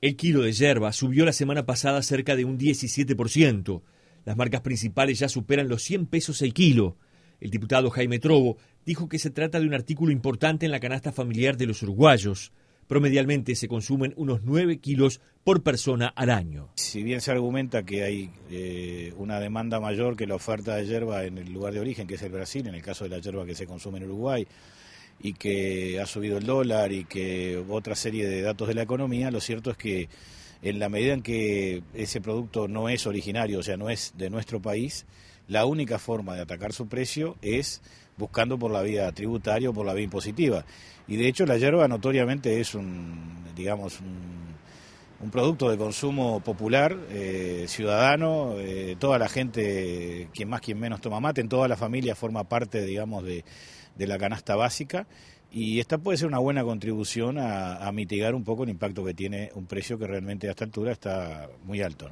El kilo de yerba subió la semana pasada cerca de un 17%. Las marcas principales ya superan los 100 pesos el kilo. El diputado Jaime Trobo dijo que se trata de un artículo importante en la canasta familiar de los uruguayos. Promedialmente se consumen unos 9 kilos por persona al año. Si bien se argumenta que hay eh, una demanda mayor que la oferta de hierba en el lugar de origen, que es el Brasil, en el caso de la hierba que se consume en Uruguay, y que ha subido el dólar y que otra serie de datos de la economía, lo cierto es que en la medida en que ese producto no es originario, o sea, no es de nuestro país, la única forma de atacar su precio es buscando por la vía tributaria o por la vía impositiva. Y de hecho la yerba notoriamente es un, digamos, un un producto de consumo popular, eh, ciudadano, eh, toda la gente, quien más, quien menos toma mate, en toda la familia forma parte, digamos, de, la canasta básica. Y esta puede ser una buena contribución a, mitigar un poco el impacto que tiene un precio que realmente a esta altura está muy alto.